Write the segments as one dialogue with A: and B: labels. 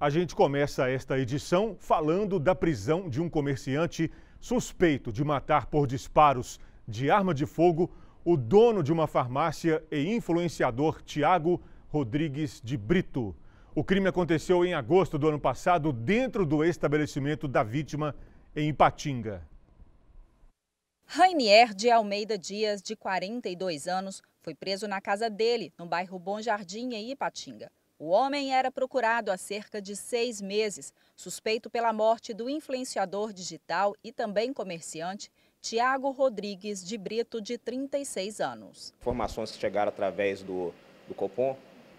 A: A gente começa esta edição falando da prisão de um comerciante suspeito de matar por disparos de arma de fogo o dono de uma farmácia e influenciador Tiago Rodrigues de Brito. O crime aconteceu em agosto do ano passado dentro do estabelecimento da vítima em Ipatinga.
B: Rainier de Almeida Dias, de 42 anos, foi preso na casa dele, no bairro Bom Jardim, em Ipatinga. O homem era procurado há cerca de seis meses, suspeito pela morte do influenciador digital e também comerciante Tiago Rodrigues de Brito, de 36 anos.
A: Informações que chegaram através do, do Copom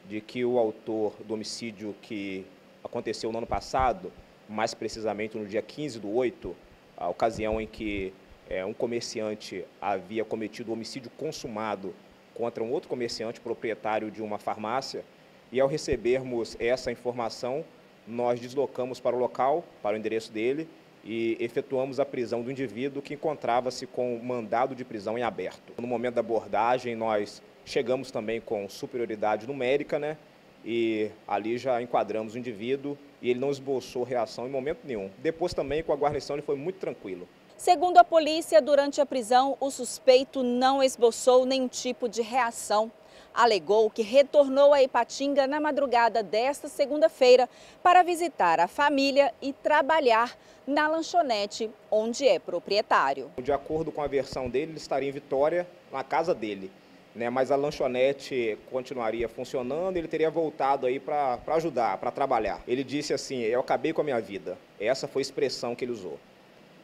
A: de que o autor do homicídio que aconteceu no ano passado, mais precisamente no dia 15 do 8, a ocasião em que é, um comerciante havia cometido homicídio consumado contra um outro comerciante proprietário de uma farmácia, e ao recebermos essa informação, nós deslocamos para o local, para o endereço dele, e efetuamos a prisão do indivíduo que encontrava-se com mandado de prisão em aberto. No momento da abordagem, nós chegamos também com superioridade numérica, né? E ali já enquadramos o indivíduo e ele não esboçou reação em momento nenhum. Depois também com a guarnição ele foi muito tranquilo.
B: Segundo a polícia, durante a prisão, o suspeito não esboçou nenhum tipo de reação alegou que retornou a Ipatinga na madrugada desta segunda-feira para visitar a família e trabalhar na lanchonete onde é proprietário.
A: De acordo com a versão dele, ele estaria em Vitória, na casa dele. Né, mas a lanchonete continuaria funcionando, ele teria voltado aí para ajudar, para trabalhar. Ele disse assim: Eu acabei com a minha vida. Essa foi a expressão que ele usou.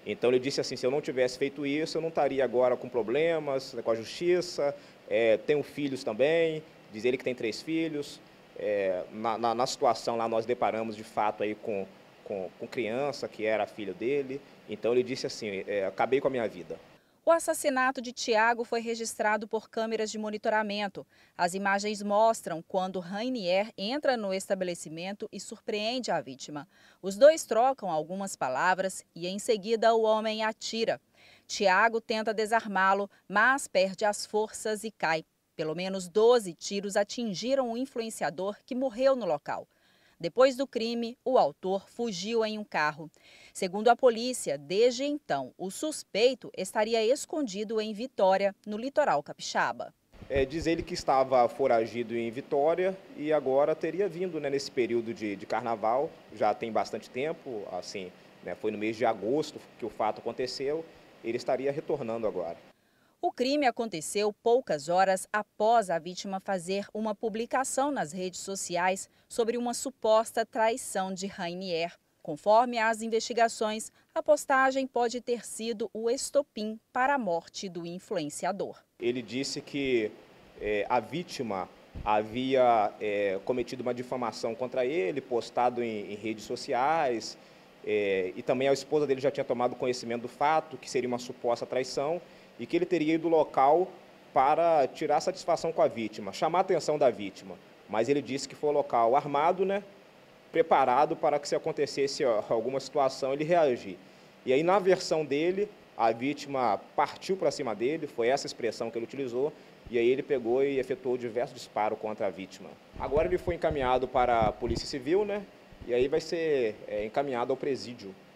A: Então ele disse assim: se eu não tivesse feito isso, eu não estaria agora com problemas né, com a justiça, é, tenho filhos também, diz ele que tem três filhos. É, na, na, na, situação lá, nós deparamos de fato aí com, com, com criança, que era filho dele. Então ele disse assim: é, acabei com a minha vida.
B: O assassinato de Tiago foi registrado por câmeras de monitoramento. As imagens mostram quando Rainier entra no estabelecimento e surpreende a vítima. Os dois trocam algumas palavras e, em seguida, o homem atira. Tiago tenta desarmá-lo, mas perde as forças e cai. Pelo menos 12 tiros atingiram o influenciador que morreu no local. Depois do crime, o autor fugiu em um carro. Segundo a polícia, desde então, o suspeito estaria escondido em Vitória, no litoral capixaba.
A: É, diz ele que estava foragido em Vitória e agora teria vindo né, nesse período de, de, carnaval, já tem bastante tempo, assim, né, foi no mês de agosto que o fato aconteceu, ele estaria retornando agora.
B: O crime aconteceu poucas horas após a vítima fazer uma publicação nas redes sociais sobre uma suposta traição de Rainier. Conforme as investigações, a postagem pode ter sido o estopim para a morte do influenciador.
A: Ele disse que é, a vítima havia é, cometido uma difamação contra ele, postado em, em redes sociais, é, e também a esposa dele já tinha tomado conhecimento do fato, que seria uma suposta traição, e que ele teria ido ao local para tirar satisfação com a vítima, chamar a atenção da vítima. Mas ele disse que foi ao local armado, né, preparado para que se acontecesse alguma situação ele reagir. E aí, na versão dele, a vítima partiu para cima dele, foi essa expressão que ele utilizou, e aí ele pegou e efetuou diversos disparos contra a vítima. Agora ele foi encaminhado para a Polícia Civil, né? e aí vai ser é, encaminhado ao presídio